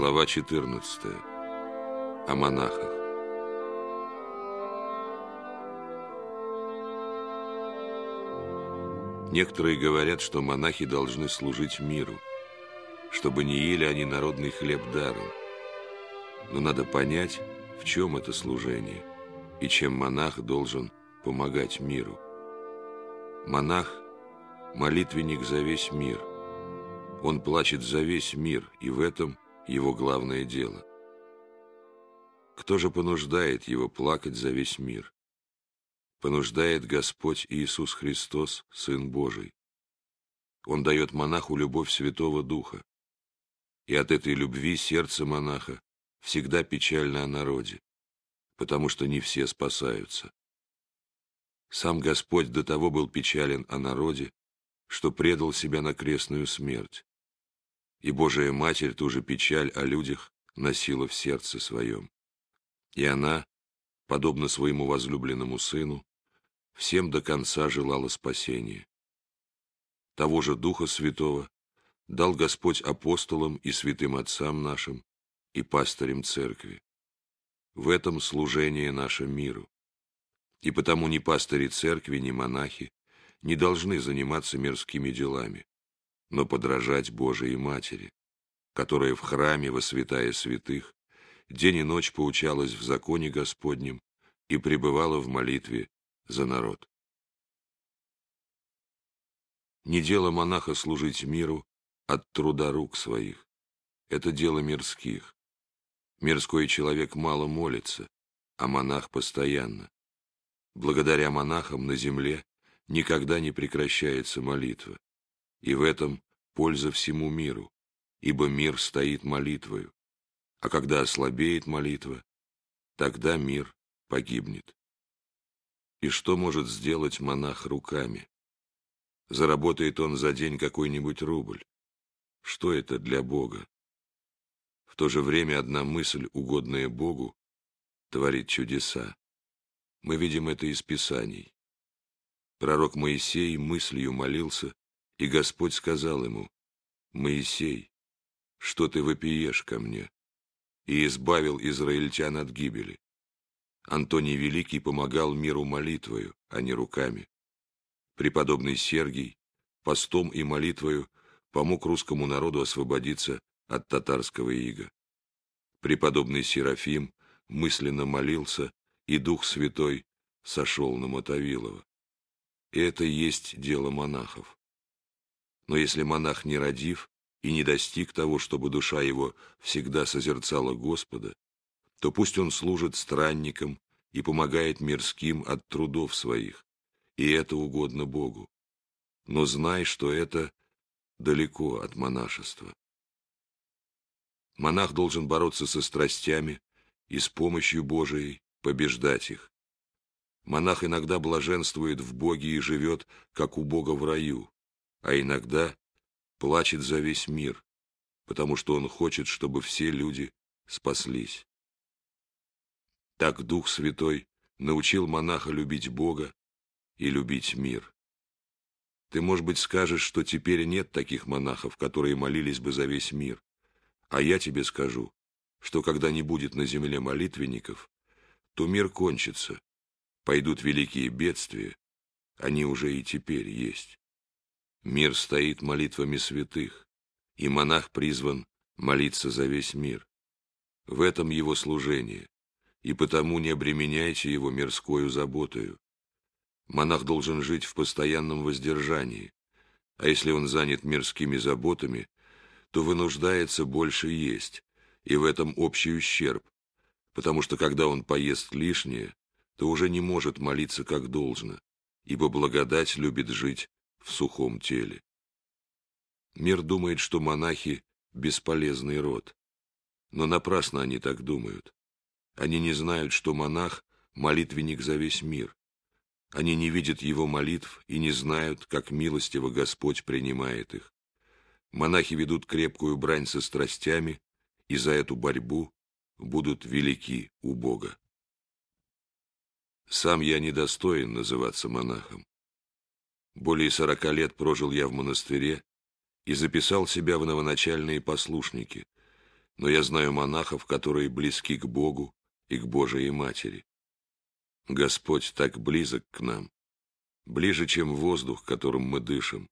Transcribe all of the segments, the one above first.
Глава 14. О монахах. Некоторые говорят, что монахи должны служить миру, чтобы не ели они народный хлеб даром. Но надо понять, в чем это служение и чем монах должен помогать миру. Монах – молитвенник за весь мир. Он плачет за весь мир, и в этом – его главное дело. Кто же понуждает его плакать за весь мир? Понуждает Господь Иисус Христос, Сын Божий. Он дает монаху любовь Святого Духа. И от этой любви сердце монаха всегда печально о народе, потому что не все спасаются. Сам Господь до того был печален о народе, что предал себя на крестную смерть и Божия Матерь ту же печаль о людях носила в сердце своем. И она, подобно своему возлюбленному сыну, всем до конца желала спасения. Того же Духа Святого дал Господь апостолам и святым отцам нашим и пастырям церкви. В этом служение наше миру. И потому ни пастыри церкви, ни монахи не должны заниматься мирскими делами, но подражать Божией Матери, которая в храме во святая святых день и ночь поучалась в законе Господнем и пребывала в молитве за народ. Не дело монаха служить миру от труда рук своих. Это дело мирских. Мирской человек мало молится, а монах постоянно. Благодаря монахам на земле никогда не прекращается молитва и в этом польза всему миру, ибо мир стоит молитвою, а когда ослабеет молитва, тогда мир погибнет. И что может сделать монах руками? Заработает он за день какой-нибудь рубль. Что это для Бога? В то же время одна мысль, угодная Богу, творит чудеса. Мы видим это из Писаний. Пророк Моисей мыслью молился, и Господь сказал ему, «Моисей, что ты вопиешь ко мне?» И избавил израильтян от гибели. Антоний Великий помогал миру молитвою, а не руками. Преподобный Сергий постом и молитвою помог русскому народу освободиться от татарского ига. Преподобный Серафим мысленно молился, и Дух Святой сошел на Мотовилова. И это есть дело монахов. Но если монах не родив и не достиг того, чтобы душа его всегда созерцала Господа, то пусть он служит странником и помогает мирским от трудов своих, и это угодно Богу. Но знай, что это далеко от монашества. Монах должен бороться со страстями и с помощью Божией побеждать их. Монах иногда блаженствует в Боге и живет, как у Бога в раю, а иногда плачет за весь мир, потому что он хочет, чтобы все люди спаслись. Так Дух Святой научил монаха любить Бога и любить мир. Ты, может быть, скажешь, что теперь нет таких монахов, которые молились бы за весь мир. А я тебе скажу, что когда не будет на земле молитвенников, то мир кончится, пойдут великие бедствия, они уже и теперь есть. Мир стоит молитвами святых, и монах призван молиться за весь мир. В этом его служение, и потому не обременяйте его мирскою заботою. Монах должен жить в постоянном воздержании, а если он занят мирскими заботами, то вынуждается больше есть, и в этом общий ущерб, потому что когда он поест лишнее, то уже не может молиться как должно, ибо благодать любит жить в сухом теле. Мир думает, что монахи — бесполезный род. Но напрасно они так думают. Они не знают, что монах — молитвенник за весь мир. Они не видят его молитв и не знают, как милостиво Господь принимает их. Монахи ведут крепкую брань со страстями, и за эту борьбу будут велики у Бога. Сам я недостоин называться монахом. Более сорока лет прожил я в монастыре и записал себя в новоначальные послушники, но я знаю монахов, которые близки к Богу и к Божией Матери. Господь так близок к нам, ближе, чем воздух, которым мы дышим.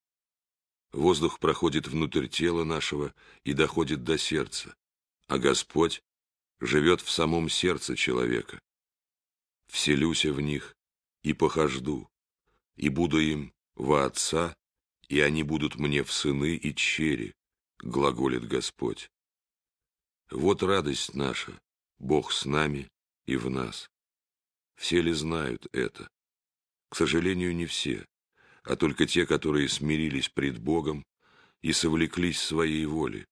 Воздух проходит внутрь тела нашего и доходит до сердца, а Господь живет в самом сердце человека. Вселюся в них и похожду, и буду им во отца, и они будут мне в сыны и чери, глаголит Господь. Вот радость наша, Бог с нами и в нас. Все ли знают это? К сожалению, не все, а только те, которые смирились пред Богом и совлеклись своей воли,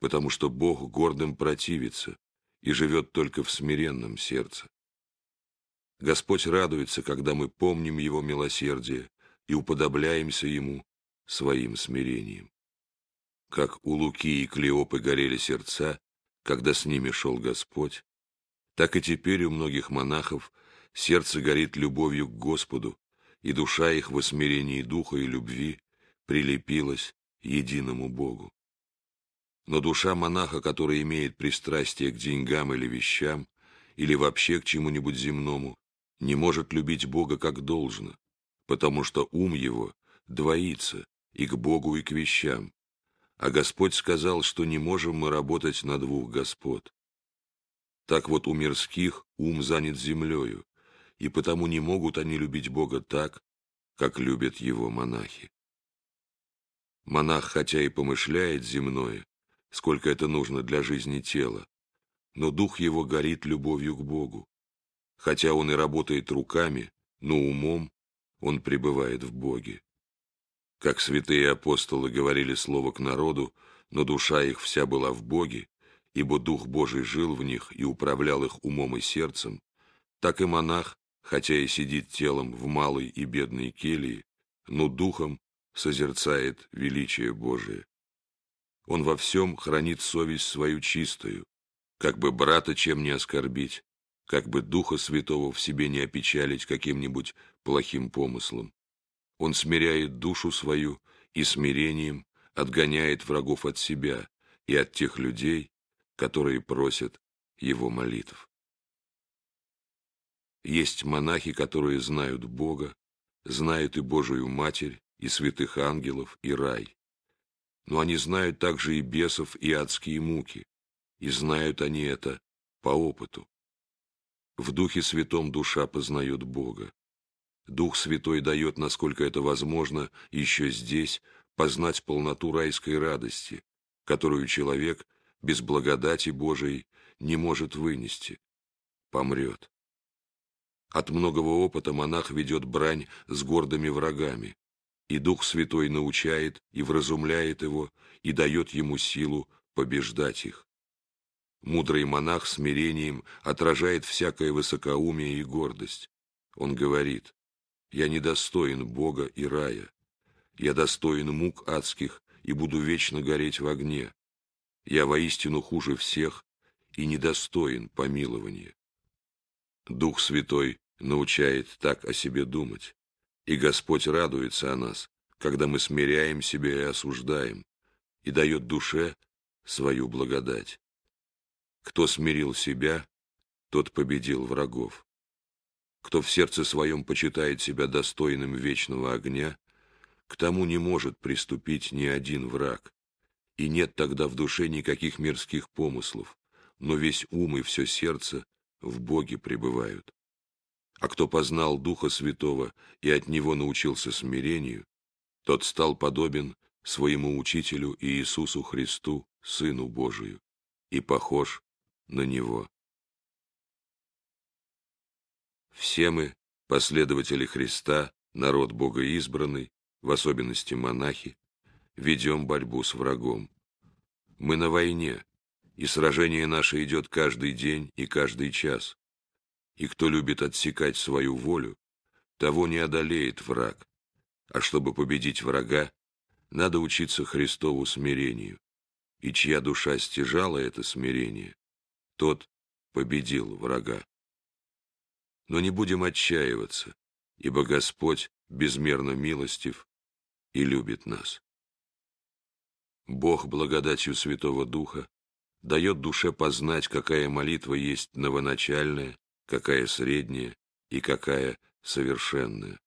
потому что Бог гордым противится и живет только в смиренном сердце. Господь радуется, когда мы помним Его милосердие и уподобляемся ему своим смирением. Как у Луки и Клеопы горели сердца, когда с ними шел Господь, так и теперь у многих монахов сердце горит любовью к Господу, и душа их в смирении духа и любви прилепилась единому Богу. Но душа монаха, который имеет пристрастие к деньгам или вещам, или вообще к чему-нибудь земному, не может любить Бога как должно, потому что ум его двоится и к Богу, и к вещам. А Господь сказал, что не можем мы работать на двух Господ. Так вот у мирских ум занят землею, и потому не могут они любить Бога так, как любят его монахи. Монах хотя и помышляет земное, сколько это нужно для жизни тела, но дух его горит любовью к Богу. Хотя он и работает руками, но умом он пребывает в Боге. Как святые апостолы говорили слово к народу, но душа их вся была в Боге, ибо Дух Божий жил в них и управлял их умом и сердцем, так и монах, хотя и сидит телом в малой и бедной келии, но духом созерцает величие Божие. Он во всем хранит совесть свою чистую, как бы брата чем не оскорбить, как бы Духа Святого в себе не опечалить каким-нибудь плохим помыслам. Он смиряет душу свою и смирением отгоняет врагов от себя и от тех людей, которые просят его молитв. Есть монахи, которые знают Бога, знают и Божию Матерь, и святых ангелов, и рай. Но они знают также и бесов, и адские муки, и знают они это по опыту. В Духе Святом душа познает Бога, Дух Святой дает, насколько это возможно, еще здесь познать полноту райской радости, которую человек без благодати Божией не может вынести. Помрет. От многого опыта монах ведет брань с гордыми врагами, и Дух Святой научает и вразумляет его, и дает ему силу побеждать их. Мудрый монах смирением отражает всякое высокоумие и гордость. Он говорит, я недостоин Бога и рая. Я достоин мук адских и буду вечно гореть в огне. Я воистину хуже всех и недостоин помилования. Дух Святой научает так о себе думать, и Господь радуется о нас, когда мы смиряем себя и осуждаем, и дает душе свою благодать. Кто смирил себя, тот победил врагов. Кто в сердце своем почитает себя достойным вечного огня, к тому не может приступить ни один враг. И нет тогда в душе никаких мирских помыслов, но весь ум и все сердце в Боге пребывают. А кто познал Духа Святого и от Него научился смирению, тот стал подобен своему Учителю Иисусу Христу, Сыну Божию, и похож на Него. Все мы, последователи Христа, народ Бога избранный, в особенности монахи, ведем борьбу с врагом. Мы на войне, и сражение наше идет каждый день и каждый час. И кто любит отсекать свою волю, того не одолеет враг. А чтобы победить врага, надо учиться Христову смирению. И чья душа стяжала это смирение, тот победил врага. Но не будем отчаиваться, ибо Господь безмерно милостив и любит нас. Бог благодатью Святого Духа дает душе познать, какая молитва есть новоначальная, какая средняя и какая совершенная.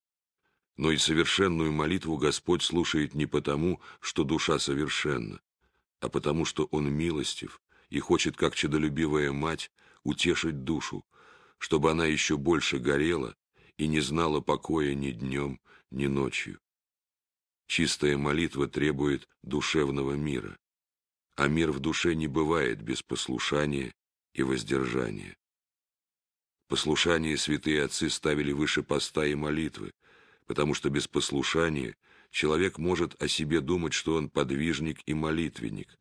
Но и совершенную молитву Господь слушает не потому, что душа совершенна, а потому, что Он милостив и хочет, как чудолюбивая мать, утешить душу, чтобы она еще больше горела и не знала покоя ни днем, ни ночью. Чистая молитва требует душевного мира, а мир в душе не бывает без послушания и воздержания. Послушание святые отцы ставили выше поста и молитвы, потому что без послушания человек может о себе думать, что он подвижник и молитвенник,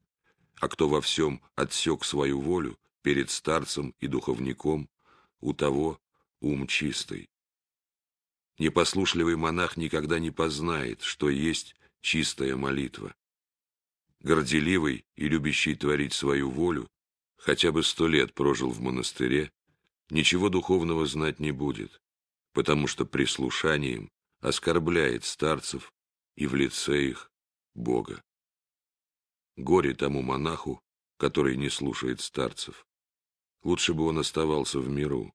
а кто во всем отсек свою волю перед старцем и духовником, у того ум чистый. Непослушливый монах никогда не познает, что есть чистая молитва. Горделивый и любящий творить свою волю, хотя бы сто лет прожил в монастыре, ничего духовного знать не будет, потому что прислушанием оскорбляет старцев и в лице их Бога. Горе тому монаху, который не слушает старцев. Лучше бы он оставался в миру.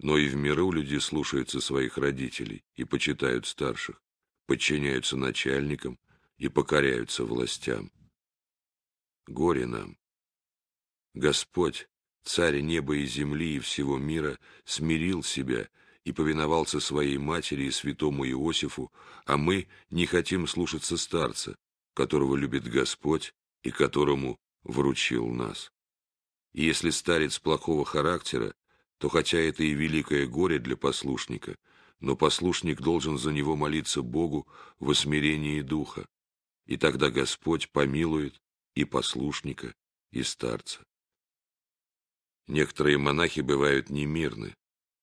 Но и в миру люди слушаются своих родителей и почитают старших, подчиняются начальникам и покоряются властям. Горе нам. Господь, царь неба и земли и всего мира, смирил себя и повиновался своей матери и святому Иосифу, а мы не хотим слушаться старца, которого любит Господь и которому вручил нас. И если старец плохого характера, то хотя это и великое горе для послушника, но послушник должен за него молиться Богу во смирении духа, и тогда Господь помилует и послушника, и старца. Некоторые монахи бывают немирны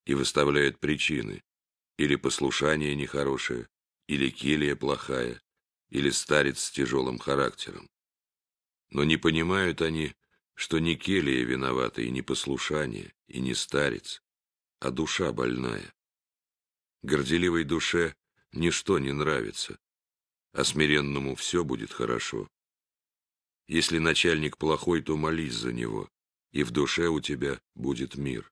и выставляют причины, или послушание нехорошее, или келья плохая, или старец с тяжелым характером. Но не понимают они, что не Келия виновата и не послушание, и не старец, а душа больная. Горделивой душе ничто не нравится, а смиренному все будет хорошо. Если начальник плохой, то молись за него, и в душе у тебя будет мир.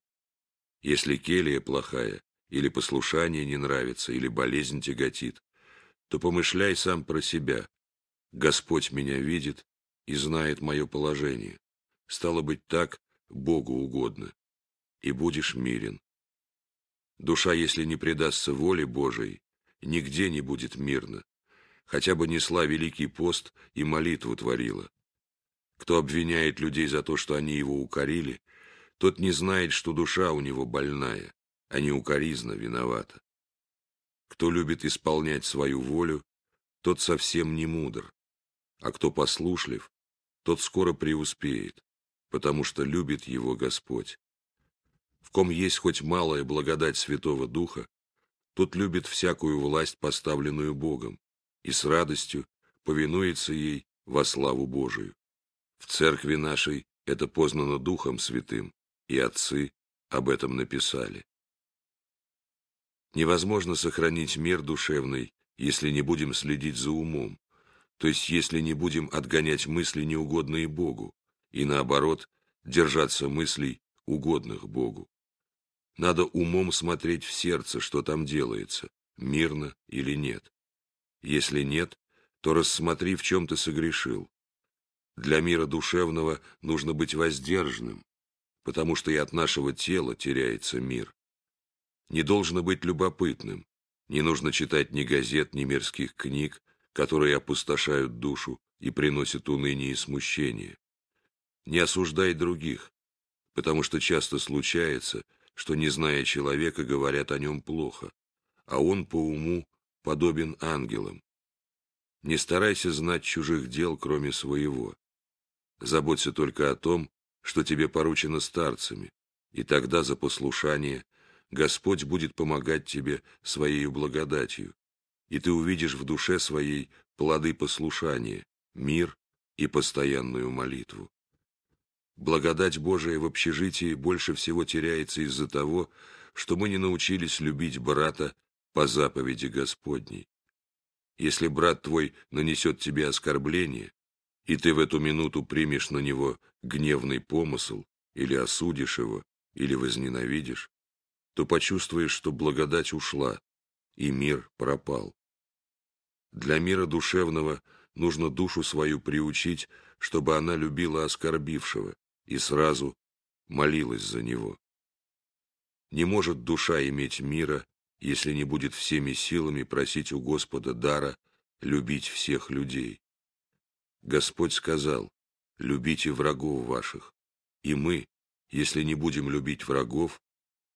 Если келия плохая, или послушание не нравится, или болезнь тяготит, то помышляй сам про себя. Господь меня видит и знает мое положение. Стало быть, так Богу угодно. И будешь мирен. Душа, если не предастся воле Божией, нигде не будет мирно. Хотя бы несла великий пост и молитву творила. Кто обвиняет людей за то, что они его укорили, тот не знает, что душа у него больная, а не укоризна виновата. Кто любит исполнять свою волю, тот совсем не мудр, а кто послушлив, тот скоро преуспеет потому что любит его Господь. В ком есть хоть малая благодать Святого Духа, тот любит всякую власть, поставленную Богом, и с радостью повинуется ей во славу Божию. В церкви нашей это познано Духом Святым, и отцы об этом написали. Невозможно сохранить мир душевный, если не будем следить за умом, то есть если не будем отгонять мысли, неугодные Богу, и, наоборот, держаться мыслей, угодных Богу. Надо умом смотреть в сердце, что там делается, мирно или нет. Если нет, то рассмотри, в чем ты согрешил. Для мира душевного нужно быть воздержанным, потому что и от нашего тела теряется мир. Не должно быть любопытным, не нужно читать ни газет, ни мирских книг, которые опустошают душу и приносят уныние и смущение. Не осуждай других, потому что часто случается, что, не зная человека, говорят о нем плохо, а он по уму подобен ангелам. Не старайся знать чужих дел, кроме своего. Заботься только о том, что тебе поручено старцами, и тогда за послушание Господь будет помогать тебе своей благодатью, и ты увидишь в душе своей плоды послушания, мир и постоянную молитву. Благодать Божия в общежитии больше всего теряется из-за того, что мы не научились любить брата по заповеди Господней. Если брат твой нанесет тебе оскорбление, и ты в эту минуту примешь на него гневный помысл, или осудишь его, или возненавидишь, то почувствуешь, что благодать ушла, и мир пропал. Для мира душевного нужно душу свою приучить, чтобы она любила оскорбившего, и сразу молилась за него. Не может душа иметь мира, если не будет всеми силами просить у Господа дара любить всех людей. Господь сказал, любите врагов ваших, и мы, если не будем любить врагов,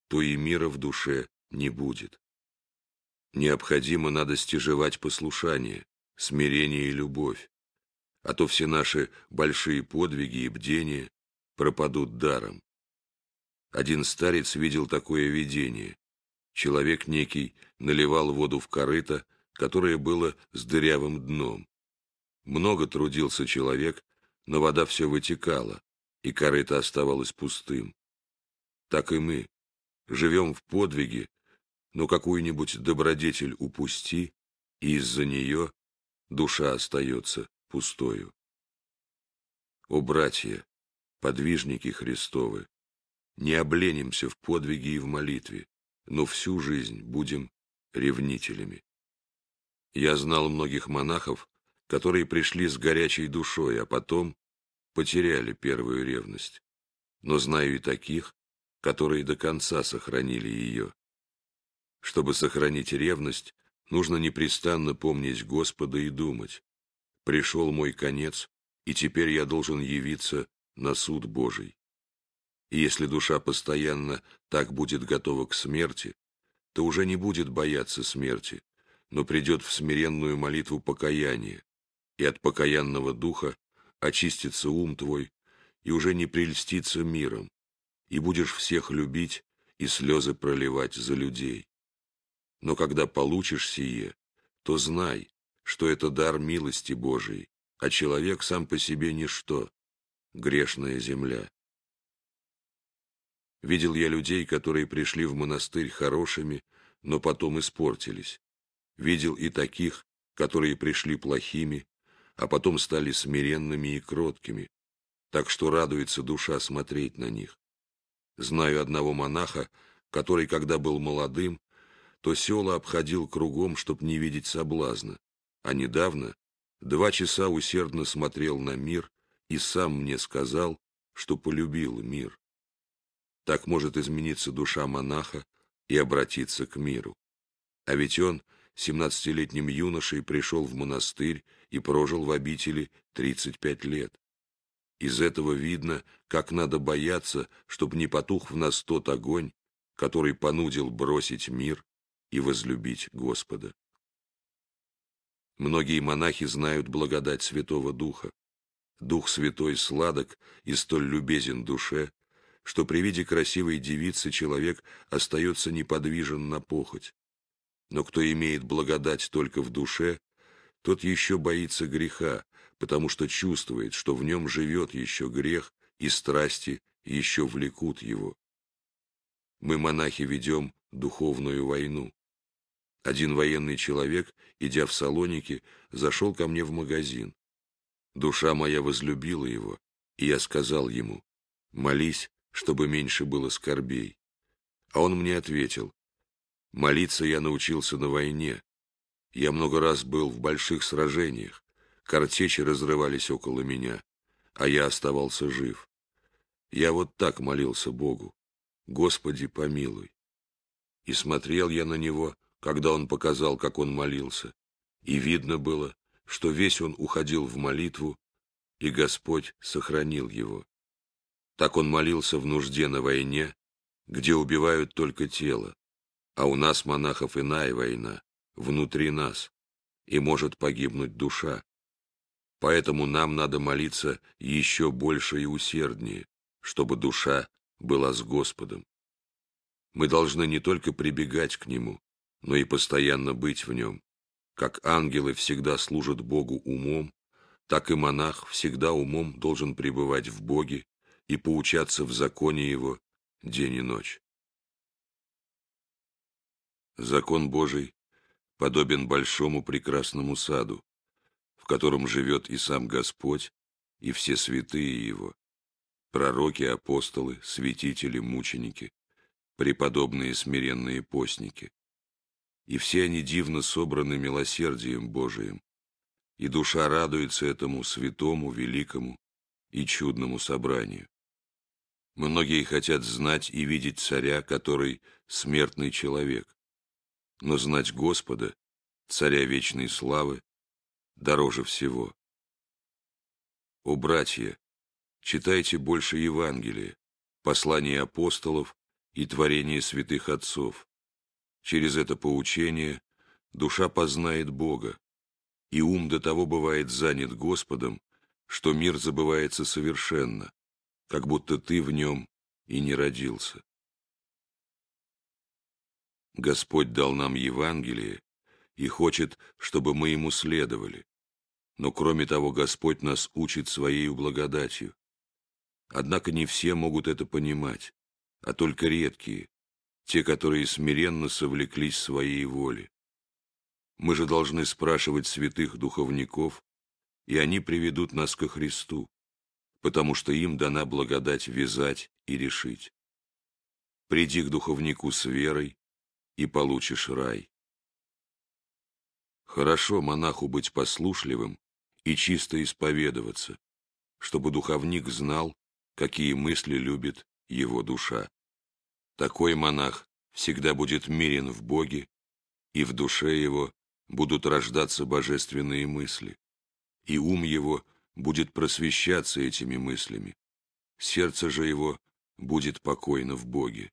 то и мира в душе не будет. Необходимо надо стяжевать послушание, смирение и любовь, а то все наши большие подвиги и бдения пропадут даром. Один старец видел такое видение. Человек некий наливал воду в корыто, которое было с дырявым дном. Много трудился человек, но вода все вытекала, и корыто оставалось пустым. Так и мы. Живем в подвиге, но какую-нибудь добродетель упусти, и из-за нее душа остается пустою. О, братья, подвижники Христовы, не обленимся в подвиге и в молитве, но всю жизнь будем ревнителями. Я знал многих монахов, которые пришли с горячей душой, а потом потеряли первую ревность. Но знаю и таких, которые до конца сохранили ее. Чтобы сохранить ревность, нужно непрестанно помнить Господа и думать. Пришел мой конец, и теперь я должен явиться на суд Божий. И если душа постоянно так будет готова к смерти, то уже не будет бояться смерти, но придет в смиренную молитву покаяния, и от покаянного духа очистится ум твой, и уже не прельстится миром, и будешь всех любить и слезы проливать за людей. Но когда получишь сие, то знай, что это дар милости Божией, а человек сам по себе ничто, грешная земля. Видел я людей, которые пришли в монастырь хорошими, но потом испортились. Видел и таких, которые пришли плохими, а потом стали смиренными и кроткими, так что радуется душа смотреть на них. Знаю одного монаха, который, когда был молодым, то села обходил кругом, чтоб не видеть соблазна, а недавно два часа усердно смотрел на мир и сам мне сказал, что полюбил мир. Так может измениться душа монаха и обратиться к миру. А ведь он, семнадцатилетним юношей, пришел в монастырь и прожил в обители 35 лет. Из этого видно, как надо бояться, чтобы не потух в нас тот огонь, который понудил бросить мир и возлюбить Господа. Многие монахи знают благодать Святого Духа, Дух святой сладок и столь любезен душе, что при виде красивой девицы человек остается неподвижен на похоть. Но кто имеет благодать только в душе, тот еще боится греха, потому что чувствует, что в нем живет еще грех, и страсти еще влекут его. Мы, монахи, ведем духовную войну. Один военный человек, идя в Салоники, зашел ко мне в магазин. Душа моя возлюбила его, и я сказал ему, молись, чтобы меньше было скорбей. А он мне ответил, молиться я научился на войне. Я много раз был в больших сражениях, картечи разрывались около меня, а я оставался жив. Я вот так молился Богу, Господи, помилуй. И смотрел я на него, когда он показал, как он молился, и видно было, что весь он уходил в молитву, и Господь сохранил его. Так он молился в нужде на войне, где убивают только тело, а у нас, монахов, иная война, внутри нас, и может погибнуть душа. Поэтому нам надо молиться еще больше и усерднее, чтобы душа была с Господом. Мы должны не только прибегать к Нему, но и постоянно быть в Нем, как ангелы всегда служат Богу умом, так и монах всегда умом должен пребывать в Боге и поучаться в законе Его день и ночь. Закон Божий подобен большому прекрасному саду, в котором живет и сам Господь, и все святые Его, пророки, апостолы, святители, мученики, преподобные смиренные постники и все они дивно собраны милосердием Божиим, и душа радуется этому святому, великому и чудному собранию. Многие хотят знать и видеть царя, который смертный человек, но знать Господа, царя вечной славы, дороже всего. О, братья, читайте больше Евангелия, послания апостолов и творения святых отцов, Через это поучение душа познает Бога, и ум до того бывает занят Господом, что мир забывается совершенно, как будто ты в нем и не родился. Господь дал нам Евангелие и хочет, чтобы мы ему следовали. Но кроме того, Господь нас учит Своей благодатью. Однако не все могут это понимать, а только редкие, те, которые смиренно совлеклись своей воли. Мы же должны спрашивать святых духовников, и они приведут нас ко Христу, потому что им дана благодать вязать и решить. Приди к духовнику с верой, и получишь рай. Хорошо монаху быть послушливым и чисто исповедоваться, чтобы духовник знал, какие мысли любит его душа. Такой монах всегда будет мирен в Боге, и в душе его будут рождаться божественные мысли, и ум его будет просвещаться этими мыслями, сердце же его будет покойно в Боге.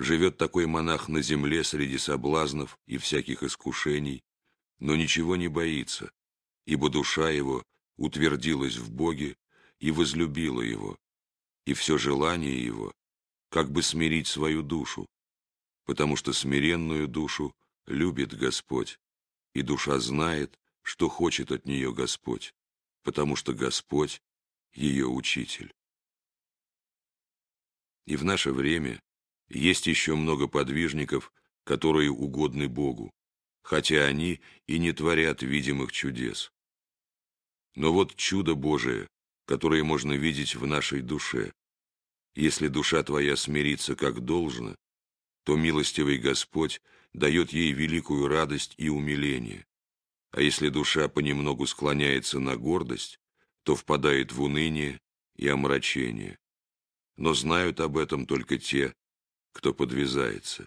Живет такой монах на земле среди соблазнов и всяких искушений, но ничего не боится, ибо душа его утвердилась в Боге и возлюбила его, и все желание его как бы смирить свою душу, потому что смиренную душу любит Господь, и душа знает, что хочет от нее Господь, потому что Господь — ее учитель. И в наше время есть еще много подвижников, которые угодны Богу, хотя они и не творят видимых чудес. Но вот чудо Божие, которое можно видеть в нашей душе, если душа твоя смирится как должно, то милостивый Господь дает ей великую радость и умиление. А если душа понемногу склоняется на гордость, то впадает в уныние и омрачение. Но знают об этом только те, кто подвязается.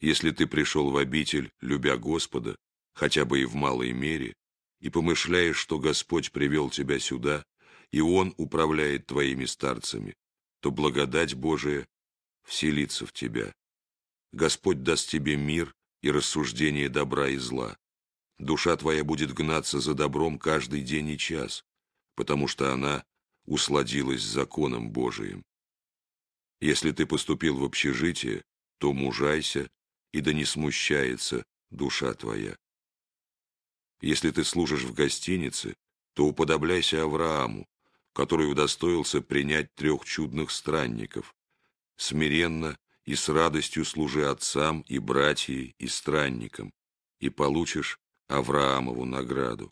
Если ты пришел в обитель, любя Господа, хотя бы и в малой мере, и помышляешь, что Господь привел тебя сюда, и Он управляет твоими старцами, то благодать Божия вселится в тебя. Господь даст тебе мир и рассуждение добра и зла. Душа твоя будет гнаться за добром каждый день и час, потому что она усладилась законом Божиим. Если ты поступил в общежитие, то мужайся, и да не смущается душа твоя. Если ты служишь в гостинице, то уподобляйся Аврааму, который удостоился принять трех чудных странников, смиренно и с радостью служи отцам и братьям и странникам, и получишь Авраамову награду.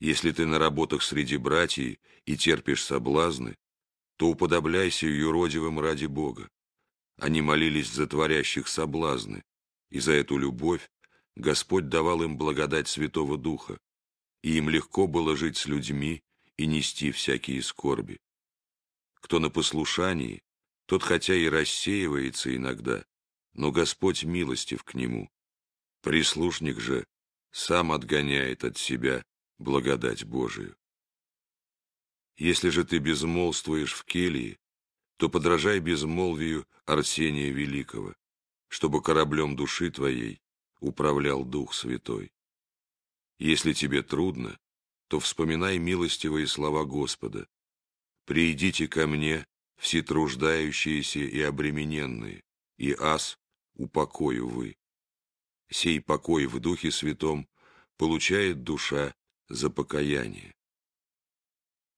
Если ты на работах среди братьев и терпишь соблазны, то уподобляйся юродивым ради Бога. Они молились за творящих соблазны, и за эту любовь Господь давал им благодать Святого Духа, и им легко было жить с людьми, и нести всякие скорби. Кто на послушании, тот хотя и рассеивается иногда, но Господь милостив к нему. Прислушник же сам отгоняет от себя благодать Божию. Если же ты безмолвствуешь в келье, то подражай безмолвию Арсения Великого, чтобы кораблем души твоей управлял Дух Святой. Если тебе трудно, то вспоминай милостивые слова Господа. «Приидите ко мне, все труждающиеся и обремененные, и ас упокою вы». Сей покой в Духе Святом получает душа за покаяние.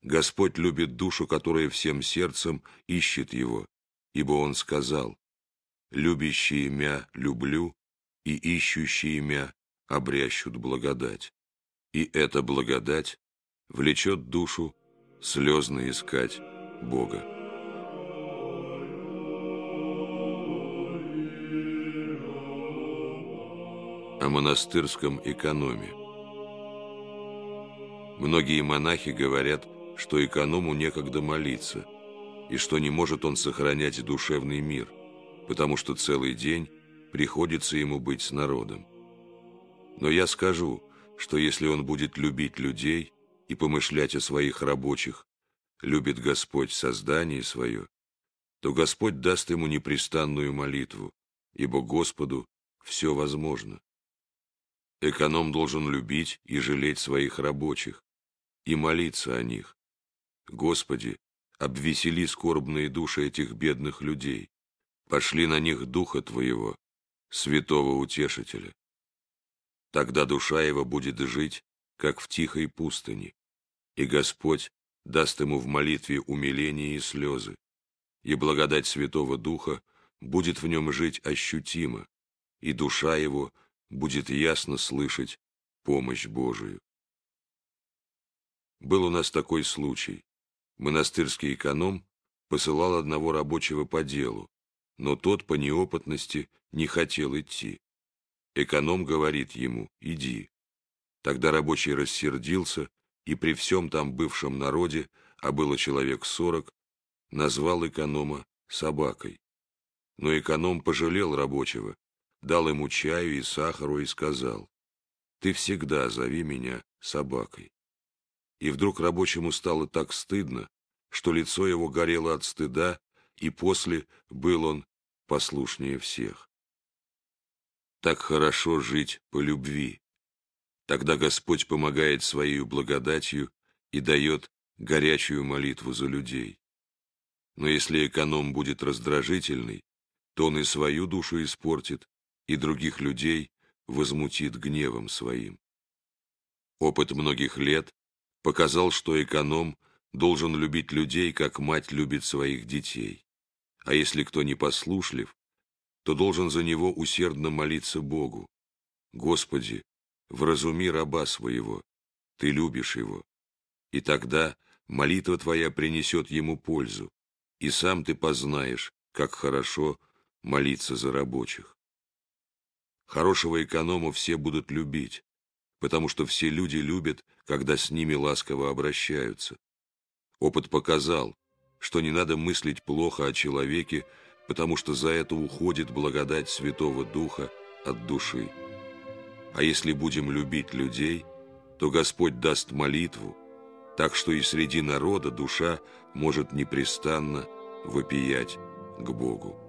Господь любит душу, которая всем сердцем ищет Его, ибо Он сказал, «Любящие мя люблю, и ищущие мя обрящут благодать». И эта благодать влечет душу слезно искать Бога. О монастырском экономе. Многие монахи говорят, что эконому некогда молиться, и что не может он сохранять душевный мир, потому что целый день приходится ему быть с народом. Но я скажу, что если он будет любить людей и помышлять о своих рабочих, любит Господь создание свое, то Господь даст ему непрестанную молитву, ибо Господу все возможно. Эконом должен любить и жалеть своих рабочих, и молиться о них. Господи, обвесели скорбные души этих бедных людей, пошли на них Духа Твоего, святого утешителя. Тогда душа его будет жить, как в тихой пустыне, и Господь даст ему в молитве умиление и слезы, и благодать Святого Духа будет в нем жить ощутимо, и душа его будет ясно слышать помощь Божию. Был у нас такой случай. Монастырский эконом посылал одного рабочего по делу, но тот по неопытности не хотел идти. Эконом говорит ему «иди». Тогда рабочий рассердился и при всем там бывшем народе, а было человек сорок, назвал эконома собакой. Но эконом пожалел рабочего, дал ему чаю и сахару и сказал «ты всегда зови меня собакой». И вдруг рабочему стало так стыдно, что лицо его горело от стыда, и после был он послушнее всех так хорошо жить по любви. Тогда Господь помогает Своей благодатью и дает горячую молитву за людей. Но если эконом будет раздражительный, то он и свою душу испортит, и других людей возмутит гневом своим. Опыт многих лет показал, что эконом должен любить людей, как мать любит своих детей. А если кто не послушлив? то должен за него усердно молиться Богу. Господи, вразуми раба своего, Ты любишь его. И тогда молитва Твоя принесет ему пользу, и сам Ты познаешь, как хорошо молиться за рабочих. Хорошего эконома все будут любить, потому что все люди любят, когда с ними ласково обращаются. Опыт показал, что не надо мыслить плохо о человеке, потому что за это уходит благодать Святого Духа от души. А если будем любить людей, то Господь даст молитву, так что и среди народа душа может непрестанно вопиять к Богу.